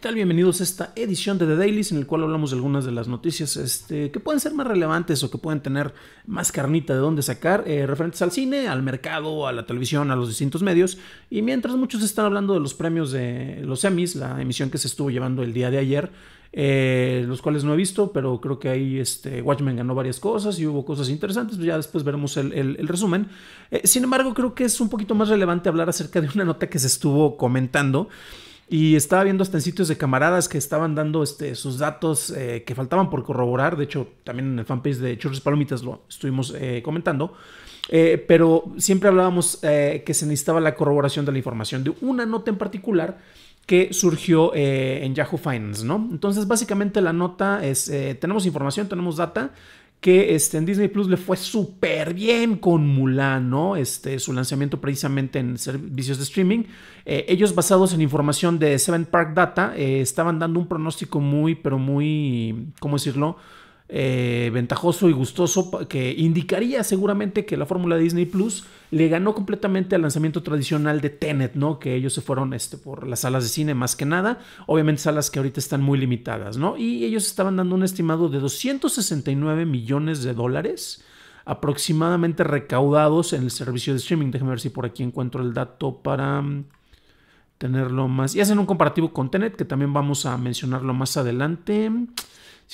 ¿Qué tal? Bienvenidos a esta edición de The Dailies en el cual hablamos de algunas de las noticias este, que pueden ser más relevantes o que pueden tener más carnita de dónde sacar, eh, referentes al cine, al mercado, a la televisión, a los distintos medios. Y mientras muchos están hablando de los premios de los Emmys, la emisión que se estuvo llevando el día de ayer, eh, los cuales no he visto, pero creo que ahí este, Watchmen ganó varias cosas y hubo cosas interesantes, pues ya después veremos el, resumen. Eh, sin embargo, creo que es un poquito más relevante hablar acerca de una nota que se estuvo comentando. Y estaba viendo hasta en sitios de camaradas que estaban dando este, sus datos eh, que faltaban por corroborar. De hecho, también en el fanpage de Churros Palomitas lo estuvimos eh, comentando. Eh, pero siempre hablábamos que se necesitaba la corroboración de la información de una nota en particular que surgió en Yahoo Finance, ¿no? Entonces, básicamente la nota es, tenemos información, tenemos data, que este, en Disney Plus le fue súper bien con Mulan, ¿no? Este, su lanzamiento precisamente en servicios de streaming. Eh, ellos basados en información de Seven Park Data eh, estaban dando un pronóstico muy, pero muy, ¿cómo decirlo? Eh, ventajoso y gustoso que indicaría seguramente que la fórmula Disney Plus le ganó completamente al lanzamiento tradicional de Tenet, ¿no? Que ellos se fueron este, por las salas de cine más que nada, obviamente salas que ahorita están muy limitadas, ¿no? Y ellos estaban dando un estimado de 269 millones de dólares aproximadamente recaudados en el servicio de streaming. déjenme ver si por aquí encuentro el dato para mm, tenerlo más. Y hacen un comparativo con Tenet, que también vamos a mencionarlo más adelante.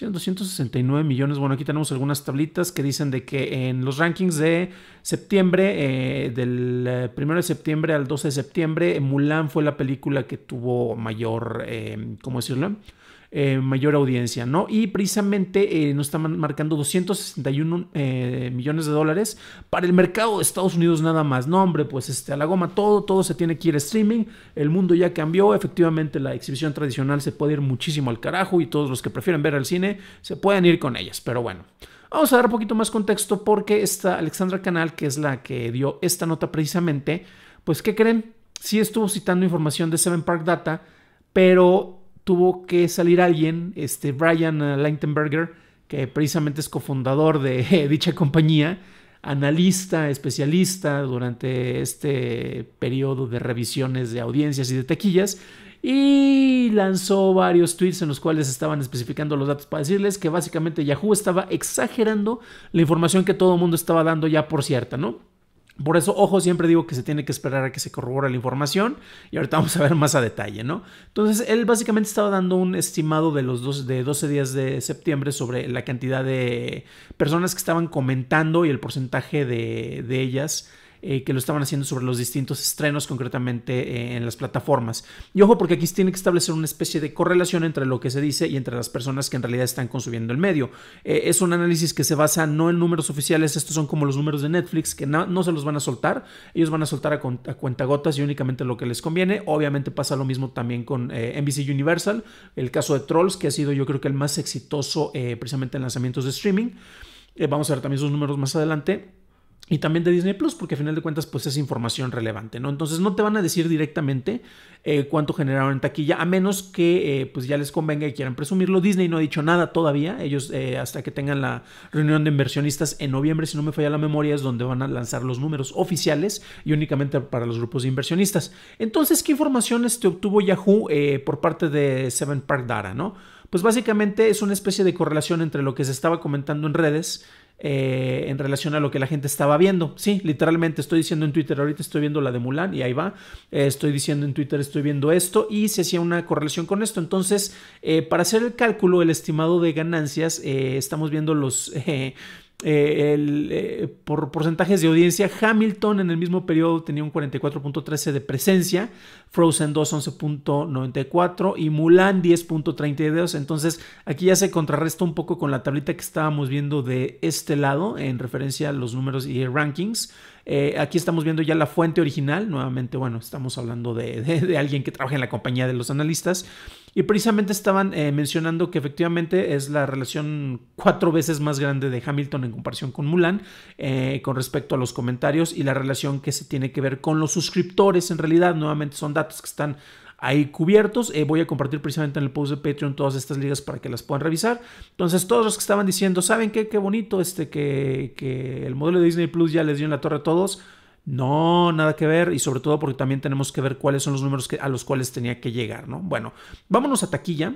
269 millones. Bueno, aquí tenemos algunas tablitas que dicen de que en los rankings de septiembre, eh, del 1 eh, de septiembre al 12 de septiembre, Mulan fue la película que tuvo mayor, eh, ¿cómo decirlo? Eh, mayor audiencia, ¿no? Y precisamente eh, nos están marcando 261 eh, millones de dólares para el mercado de Estados Unidos nada más. No, hombre, pues este, a la goma todo, todo se tiene que ir streaming, el mundo ya cambió, efectivamente la exhibición tradicional se puede ir muchísimo al carajo y todos los que prefieren ver al cine se pueden ir con ellas, pero bueno. Vamos a dar un poquito más contexto porque esta Alexandra Canal, que es la que dio esta nota precisamente, pues ¿qué creen? Sí estuvo citando información de Seven Park Data, pero tuvo que salir alguien, este Brian eh, lichtenberger que precisamente es cofundador de eh, dicha compañía, analista, especialista durante este periodo de revisiones de audiencias y de taquillas, y lanzó varios tweets en los cuales estaban especificando los datos para decirles que básicamente Yahoo estaba exagerando la información que todo el mundo estaba dando ya por cierta, ¿no? Por eso, ojo, siempre digo que se tiene que esperar a que se corrobore la información y ahorita vamos a ver más a detalle, ¿no? Entonces, él básicamente estaba dando un estimado de los dos, de 12 días de septiembre sobre la cantidad de personas que estaban comentando y el porcentaje de, de ellas eh, que lo estaban haciendo sobre los distintos estrenos, concretamente eh, en las plataformas. Y ojo, porque aquí tiene que establecer una especie de correlación entre lo que se dice y entre las personas que en realidad están consumiendo el medio. Eh, es un análisis que se basa no en números oficiales, estos son como los números de Netflix, que no, se los van a soltar, ellos van a soltar a, cuenta gotas y únicamente lo que les conviene. Obviamente pasa lo mismo también con NBC Universal, el caso de Trolls, que ha sido yo creo que el más exitoso precisamente en lanzamientos de streaming. vamos a ver también sus números más adelante y también de Disney Plus, porque a final de cuentas, pues es información relevante, ¿no? Entonces no te van a decir directamente eh, cuánto generaron en taquilla, a menos que eh, pues ya les convenga y quieran presumirlo. Disney no ha dicho nada todavía, ellos eh, hasta que tengan la reunión de inversionistas en noviembre, si no me falla la memoria, es donde van a lanzar los números oficiales y únicamente para los grupos de inversionistas. Entonces, ¿qué informaciones te obtuvo Yahoo por parte de Seven Park Data, ¿no? Pues básicamente es una especie de correlación entre lo que se estaba comentando en redes, eh, en relación a lo que la gente estaba viendo. Sí, literalmente estoy diciendo en Twitter, ahorita estoy viendo la de Mulan y ahí va. Eh, estoy diciendo en Twitter, estoy viendo esto y se hacía una correlación con esto. Entonces, eh, para hacer el cálculo, el estimado de ganancias, estamos viendo los Eh, el, eh, por porcentajes de audiencia, Hamilton en el mismo periodo tenía un 44.13 de presencia, Frozen 2 11.94 y Mulan 10.32. Entonces aquí ya se contrarresta un poco con la tablita que estábamos viendo de este lado en referencia a los números y rankings. Eh, aquí estamos viendo ya la fuente original, nuevamente, bueno, estamos hablando de alguien que trabaja en la compañía de los analistas. Y precisamente estaban eh, mencionando que efectivamente es la relación cuatro veces más grande de Hamilton en comparación con Mulan eh, con respecto a los comentarios y la relación que se tiene que ver con los suscriptores. En realidad, nuevamente son datos que están ahí cubiertos. Eh, voy a compartir precisamente en el post de Patreon todas estas ligas para que las puedan revisar. Entonces, todos los que estaban diciendo, ¿saben qué? Qué bonito este que, que el modelo de Disney Plus ya les dio en la torre a todos no, nada que ver y sobre todo porque también tenemos que ver cuáles son los números a los cuales tenía que llegar, ¿no? Bueno, vámonos a taquilla.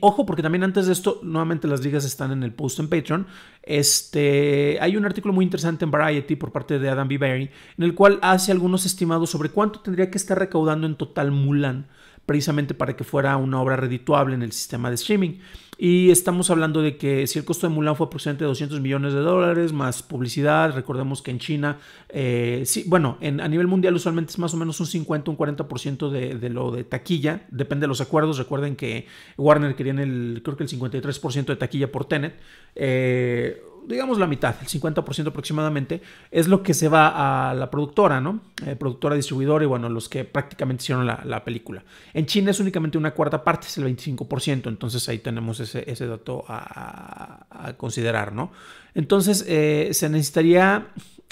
ojo, porque también antes de esto, nuevamente las ligas están en el post en Patreon. Este, hay un artículo muy interesante en Variety por parte de Adam B. Berry, en el cual hace algunos estimados sobre cuánto tendría que estar recaudando en total Mulan precisamente para que fuera una obra redituable en el sistema de streaming. Y estamos hablando de que si el costo de Mulan fue aproximadamente 200 millones de dólares, más publicidad, recordemos que en China, eh, sí, bueno, en, a nivel mundial usualmente es más o menos un 50, un 40% de, de lo de taquilla, depende de los acuerdos, recuerden que Warner querían el, creo que el 53% de taquilla por Tenet. Eh, digamos la mitad, el 50% aproximadamente, es lo que se va a la productora, ¿no? Eh, productora, distribuidora y bueno, los que prácticamente hicieron la, película. En China es únicamente una cuarta parte, es el 25%, entonces ahí tenemos ese, dato a, considerar, ¿no? Entonces eh, se necesitaría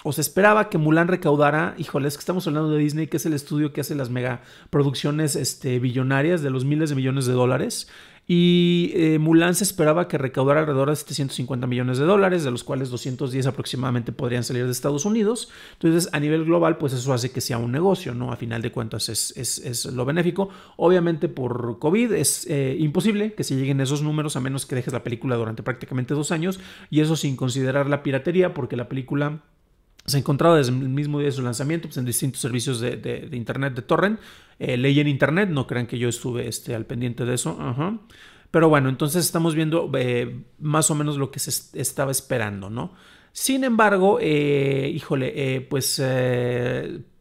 o se esperaba que Mulan recaudara, híjole, es que estamos hablando de Disney, que es el estudio que hace las megaproducciones este, billonarias de los miles de millones de dólares y eh, Mulan se esperaba que recaudara alrededor de 750 millones de dólares, de los cuales 210 aproximadamente podrían salir de Estados Unidos. Entonces, a nivel global, pues eso hace que sea un negocio, ¿no? A final de cuentas es, lo benéfico. Obviamente por COVID es eh, imposible que se lleguen esos números a menos que dejes la película durante prácticamente dos años y eso sin considerar la piratería porque la película se ha encontrado desde el mismo día de su lanzamiento pues en distintos servicios de, Internet de Torrent. Eh, en Internet, no crean que yo estuve este, al pendiente de eso. Pero bueno, entonces estamos viendo eh, más o menos lo que se estaba esperando, ¿no? Sin embargo, eh, híjole, eh, pues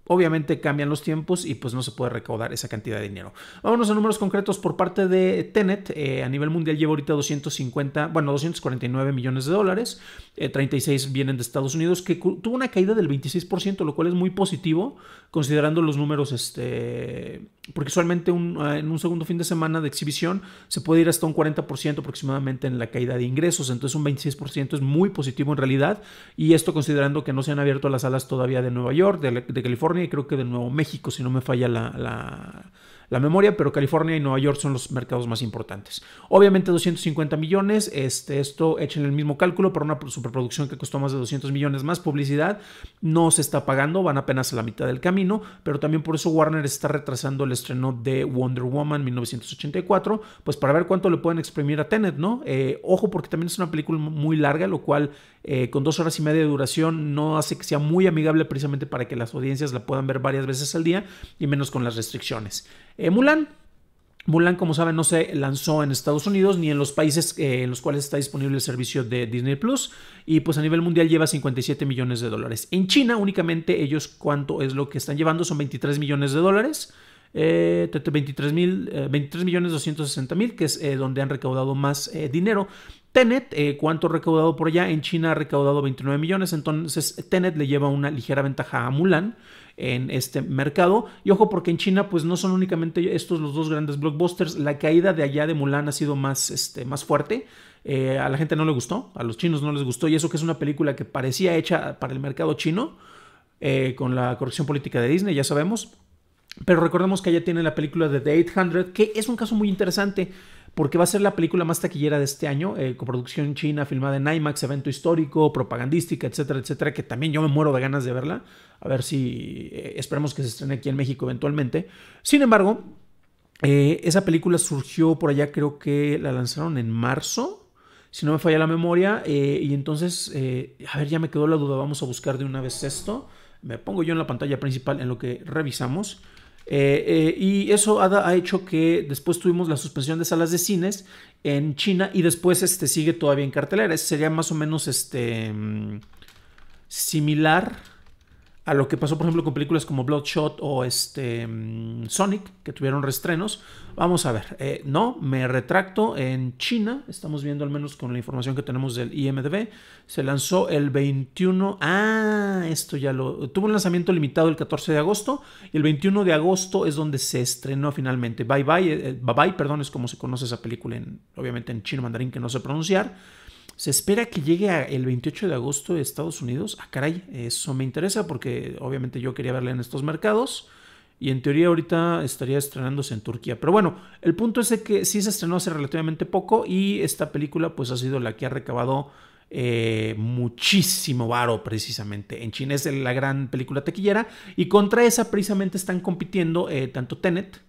Obviamente cambian los tiempos y pues no se puede recaudar esa cantidad de dinero. Vámonos a números concretos por parte de Tenet. Eh, a nivel mundial lleva ahorita 250, bueno, 249 millones de dólares. 36 eh, vienen de Estados Unidos, que tuvo una caída del 26%, lo cual es muy positivo considerando los números, este, porque usualmente ah, en un segundo fin de semana de exhibición se puede ir hasta un 40% aproximadamente en la caída de ingresos. Entonces un 26% es muy positivo en realidad. Y esto considerando que no se han abierto las salas todavía de Nueva York, de California y creo que de Nuevo México, si no me falla la, la memoria, pero California y Nueva York son los mercados más importantes. Obviamente 250 millones, este, esto echen el mismo cálculo para una superproducción que costó más de 200 millones más publicidad, no se está pagando, van apenas a la mitad del camino, pero también por eso Warner está retrasando el estreno de Wonder Woman 1984, pues para ver cuánto le pueden exprimir a Tenet, ¿no? Eh, ojo porque también es una película muy larga, lo cual eh, con dos horas y media de duración no hace que sea muy amigable precisamente para que las audiencias la puedan ver varias veces al día y menos con las restricciones. Eh, Mulan. Mulan, como saben, no se lanzó en Estados Unidos ni en los países eh, en los cuales está disponible el servicio de Disney Plus. Y pues a nivel mundial lleva 57 millones de dólares. En China, únicamente ellos cuánto es lo que están llevando, son 23 millones de dólares. 23, eh, mil, 260 mil, que es donde han recaudado más dinero. Tenet, eh, ¿cuánto ¿cuánto recaudado por allá? En China ha recaudado 29 millones, entonces Tenet le lleva una ligera ventaja a Mulan en este mercado. Y ojo, porque en China, pues no son únicamente estos los dos grandes blockbusters. La caída de allá de Mulan ha sido más, este, más fuerte. Eh, a la gente no le gustó, a los chinos no les gustó. Y eso que es una película que parecía hecha para el mercado chino, eh, con la corrección política de Disney, ya sabemos. Pero recordemos que allá tiene la película de The 800, que es un caso muy interesante porque va a ser la película más taquillera de este año, eh, coproducción china filmada en IMAX, evento histórico, propagandística, etcétera, etcétera, que también yo me muero de ganas de verla, a ver si eh, esperemos que se estrene aquí en México eventualmente. Sin embargo, eh, esa película surgió por allá, creo que la lanzaron en marzo, si no me falla la memoria, y entonces, a ver, ya me quedó la duda, vamos a buscar de una vez esto. Me pongo yo en la pantalla principal en lo que revisamos. Eh, eh, y eso ha, hecho que después tuvimos la suspensión de salas de cines en China y después este, sigue todavía en cartelera. sería más o menos este, mm, similar a lo que pasó, por ejemplo, con películas como Bloodshot o este, mm, Sonic, que tuvieron restrenos. Vamos a ver, eh, no, me retracto. En China, estamos viendo al menos con la información que tenemos del IMDB, se lanzó el 21. Ah, esto ya lo. Tuvo un lanzamiento limitado el 14 de agosto y el 21 de agosto es donde se estrenó finalmente. Bye bye, eh, eh, bye bye, perdón, es como se conoce esa película, en, obviamente en chino mandarín que no sé pronunciar se espera que llegue el 28 de agosto de Estados Unidos. Ah, caray, eso me interesa porque obviamente yo quería verla en estos mercados. Y en teoría ahorita estaría estrenándose en Turquía. Pero bueno, el punto es que sí se estrenó hace relativamente poco y esta película pues ha sido la que ha recabado eh, muchísimo varo precisamente. En China es la gran película taquillera y contra esa precisamente están compitiendo eh, tanto Tenet,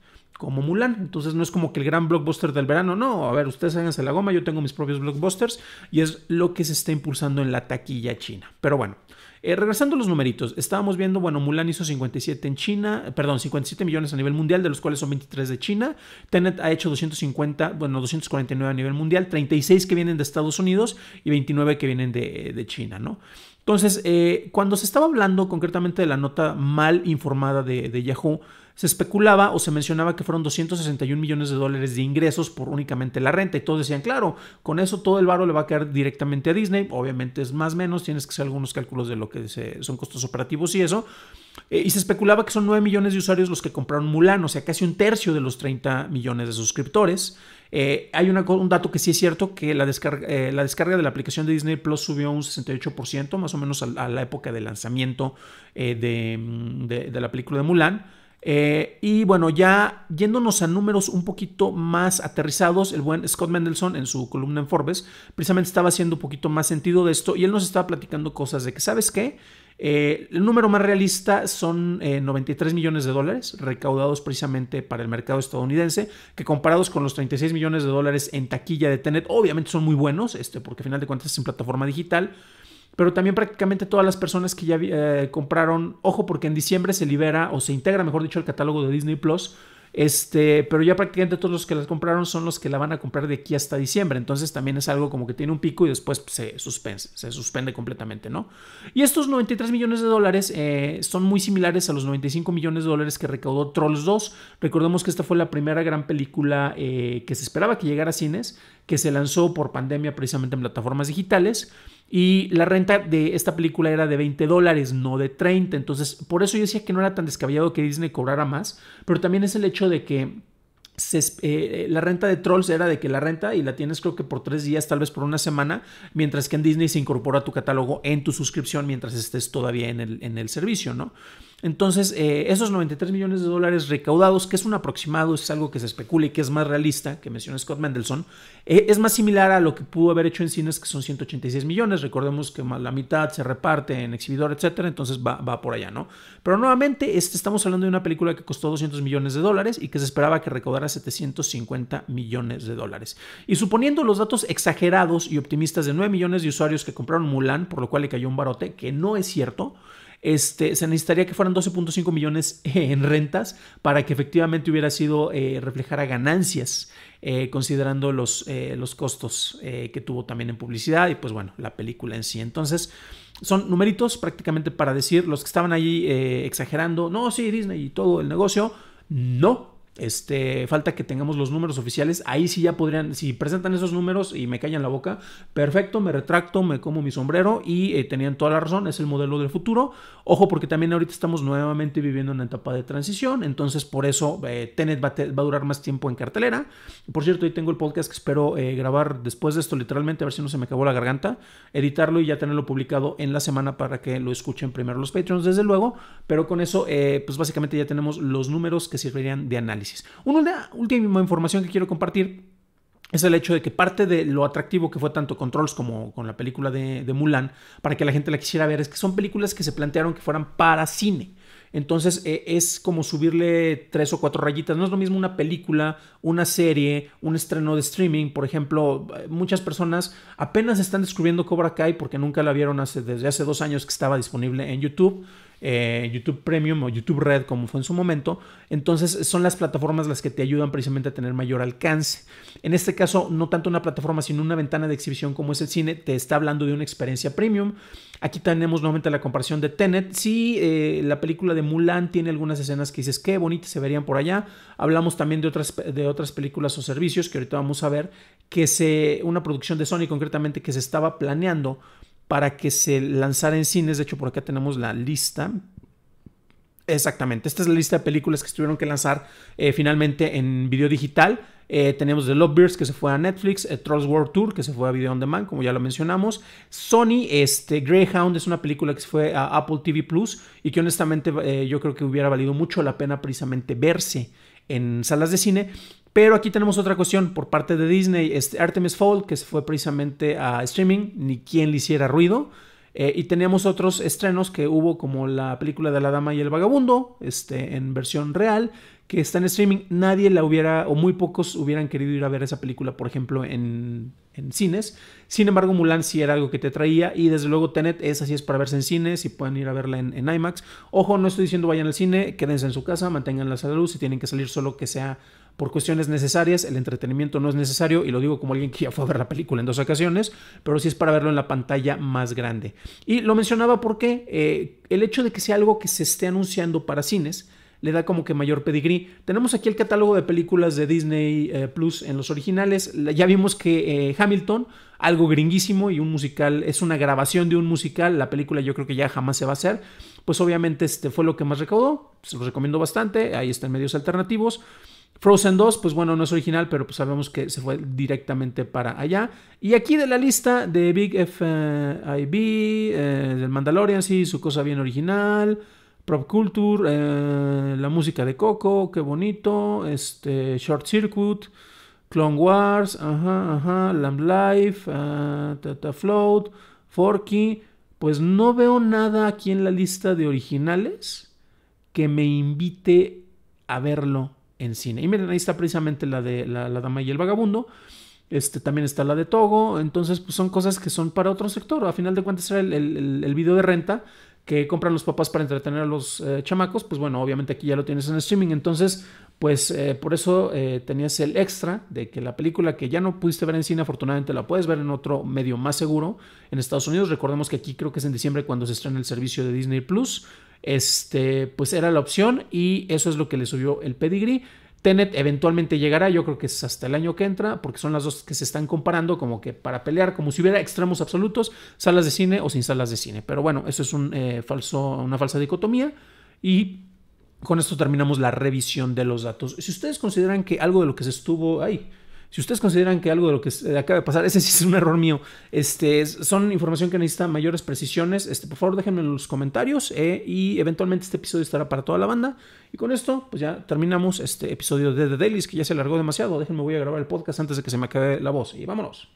como Mulan. Entonces no es como que el gran blockbuster del verano, no, a ver, ustedes háganse la goma, yo tengo mis propios blockbusters y es lo que se está impulsando en la taquilla china. Pero bueno, eh, regresando a los numeritos, estábamos viendo, bueno, Mulan hizo 57 en China, perdón, 57 millones a nivel mundial, de los cuales son 23 de China. Tenet ha hecho 250, bueno, 249 a nivel mundial, 36 que vienen de Estados Unidos y 29 que vienen de, China, ¿no? Entonces, eh, cuando se estaba hablando concretamente de la nota mal informada de Yahoo, se especulaba o se mencionaba que fueron 261 millones de dólares de ingresos por únicamente la renta. Y todos decían, claro, con eso todo el barro le va a caer directamente a Disney. Obviamente es más o menos, tienes que hacer algunos cálculos de lo que son costos operativos y eso. Eh, y se especulaba que son 9 millones de usuarios los que compraron Mulan, o sea, casi un tercio de los 30 millones de suscriptores. Eh, hay un dato que sí es cierto, que eh, la descarga, de la aplicación de Disney Plus subió un 68%, más o menos a, la época de lanzamiento de la película de Mulan. Eh, y bueno, ya yéndonos a números un poquito más aterrizados, el buen Scott Mendelssohn en su columna en Forbes precisamente estaba haciendo un poquito más sentido de esto y él nos estaba platicando cosas de que, ¿sabes qué? Eh, el número más realista son 93 eh, millones de dólares recaudados precisamente para el mercado estadounidense, que comparados con los 36 millones de dólares en taquilla de Tenet, obviamente son muy buenos, este, porque al final de cuentas es en plataforma digital pero también prácticamente todas las personas que ya eh, compraron, ojo porque en diciembre se libera o se integra, mejor dicho, el catálogo de Disney Plus. Este, pero ya prácticamente todos los que las compraron son los que la van a comprar de aquí hasta diciembre. Entonces también es algo como que tiene un pico y después pues, se suspende, se suspende completamente, ¿no? Y estos 93 millones de dólares eh, son muy similares a los 95 millones de dólares que recaudó Trolls 2. Recordemos que esta fue la primera gran película eh, que se esperaba que llegara a cines que se lanzó por pandemia precisamente en plataformas digitales. Y la renta de esta película era de 20 dólares, no de 30. Entonces, por eso yo decía que no era tan descabellado que Disney cobrara más, pero también es el hecho de que eh, eh, la renta de Trolls era de que la renta y la tienes creo que por tres días, tal vez por una semana, mientras que en Disney se incorpora tu catálogo en tu suscripción mientras estés todavía en el, en el servicio, ¿no? Entonces, eh, esos 93 millones de dólares recaudados, que es un aproximado, es algo que se especula y que es más realista, que menciona Scott Mendelssohn, eh, es más similar a lo que pudo haber hecho en cines, que son 186 millones. Recordemos que más la mitad se reparte en exhibidor, etcétera, entonces va, por allá, ¿no? Pero nuevamente, este, estamos hablando de una película que costó 200 millones de dólares y que se esperaba que recaudara 750 millones de dólares. Y suponiendo los datos exagerados y optimistas de 9 millones de usuarios que compraron Mulan, por lo cual le cayó un barote, que no es cierto este, se necesitaría que fueran 12.5 millones en rentas para que efectivamente hubiera sido eh, reflejar a ganancias, eh, considerando los, eh, los costos que tuvo también en publicidad y pues bueno, la película en sí. Entonces, son numeritos prácticamente para decir los que estaban allí exagerando, no, sí, Disney y todo el negocio, no, este, falta que tengamos los números oficiales. Ahí sí ya podrían, si presentan esos números y me callan la boca, perfecto, me retracto, me como mi sombrero y eh, tenían toda la razón, es el modelo del futuro. Ojo, porque también ahorita estamos nuevamente viviendo una etapa de transición, entonces por eso eh, Tenet va, a durar más tiempo en cartelera. Por cierto, ahí tengo el podcast que espero eh, grabar después de esto, literalmente, a ver si no se me acabó la garganta, editarlo y ya tenerlo publicado en la semana para que lo escuchen primero los Patreons, desde luego. Pero con eso, pues básicamente ya tenemos los números que servirían de análisis. Una última información que quiero compartir es el hecho de que parte de lo atractivo que fue tanto Controls como con la película de, Mulan, para que la gente la quisiera ver, es que son películas que se plantearon que fueran para cine. Entonces eh, es como subirle tres o cuatro rayitas. No es lo mismo una película, una serie, un estreno de streaming. Por ejemplo, muchas personas apenas están descubriendo Cobra Kai porque nunca la vieron desde hace dos años que estaba disponible en YouTube. Eh, YouTube Premium o YouTube Red, como fue en su momento. Entonces son las plataformas las que te ayudan precisamente a tener mayor alcance. En este caso, no tanto una plataforma, sino una ventana de exhibición como es el cine, te está hablando de una experiencia premium. Aquí tenemos nuevamente la comparación de Tenet. Sí, eh, la película de Mulan tiene algunas escenas que dices, qué bonitas se verían por allá. Hablamos también de otras, de otras películas o servicios que ahorita vamos a ver, que se, una producción de Sony concretamente que se estaba planeando para que se lanzara en cines. De hecho, por acá tenemos la lista. Exactamente, esta es la lista de películas que tuvieron que lanzar eh, finalmente en video digital. Eh, tenemos The Lovebirds que se fue a Netflix, eh, Trolls World Tour que se fue a Video On Demand, como ya lo mencionamos. Sony, este, Greyhound es una película que se fue a Apple TV Plus y que honestamente yo creo que hubiera valido mucho la pena precisamente verse en salas de cine, pero aquí tenemos otra cuestión por parte de Disney, este Artemis Fall, que se fue precisamente a streaming, ni quien le hiciera ruido. Eh, y teníamos otros estrenos que hubo, como la película de la dama y el vagabundo, este, en versión real, que está en streaming. Nadie la hubiera, o muy pocos hubieran querido ir a ver esa película, por ejemplo, en, en cines. Sin embargo, Mulan sí era algo que te traía y desde luego Tenet es así es para verse en cines y pueden ir a verla en, IMAX. Ojo, no estoy diciendo vayan al cine, quédense en su casa, mantengan la salud, si tienen que salir solo que sea por cuestiones necesarias, el entretenimiento no es necesario y lo digo como alguien que ya fue a ver la película en dos ocasiones, pero si es para verlo en la pantalla más grande. Y lo mencionaba porque eh, el hecho de que sea algo que se esté anunciando para cines, le da como que mayor pedigrí. Tenemos aquí el catálogo de películas de Disney eh, Plus en los originales. Ya vimos que eh, Hamilton, algo gringuísimo y un musical, es una grabación de un musical, la película yo creo que ya jamás se va a hacer. Pues obviamente este fue lo que más recaudó, se lo recomiendo bastante, ahí están medios alternativos. Frozen 2, pues bueno, no es original, pero pues sabemos que se fue directamente para allá. Y aquí de la lista de Big FIB, eh, del Mandalorian, sí, su cosa bien original. Prop Culture, eh, la música de Coco, qué bonito, este, Short Circuit, Clone Wars, ajá, ajá, Lamb Life, ah, Float, Forky. Pues no veo nada aquí en la lista de originales que me invite a verlo en cine. Y miren, ahí está precisamente la de la, Dama y el Vagabundo. Este, también está la de Togo. Entonces, pues son cosas que son para otro sector. A final de cuentas, era el, el video de renta que compran los papás para entretener a los eh, chamacos, pues bueno, obviamente aquí ya lo tienes en streaming. Entonces, pues eh, por eso eh, tenías el extra de que la película que ya no pudiste ver en cine, afortunadamente la puedes ver en otro medio más seguro en Estados Unidos. Recordemos que aquí creo que es en diciembre cuando se estrena el servicio de Disney Plus. Este, pues era la opción y eso es lo que le subió el pedigree. Tenet eventualmente llegará, yo creo que es hasta el año que entra, porque son las dos que se están comparando como que para pelear, como si hubiera extremos absolutos, salas de cine o sin salas de cine. Pero bueno, eso es un, eh, falso, una falsa dicotomía y con esto terminamos la revisión de los datos. Si ustedes consideran que algo de lo que se estuvo ahí si ustedes consideran que algo de lo que acaba de pasar, ese sí es un error mío, este, son información que necesita mayores precisiones, este, por favor déjenme en los comentarios eh, y eventualmente este episodio estará para toda la banda. Y con esto, pues ya terminamos este episodio de The Dailies, que ya se alargó demasiado. Déjenme, voy a grabar el podcast antes de que se me acabe la voz. Y vámonos.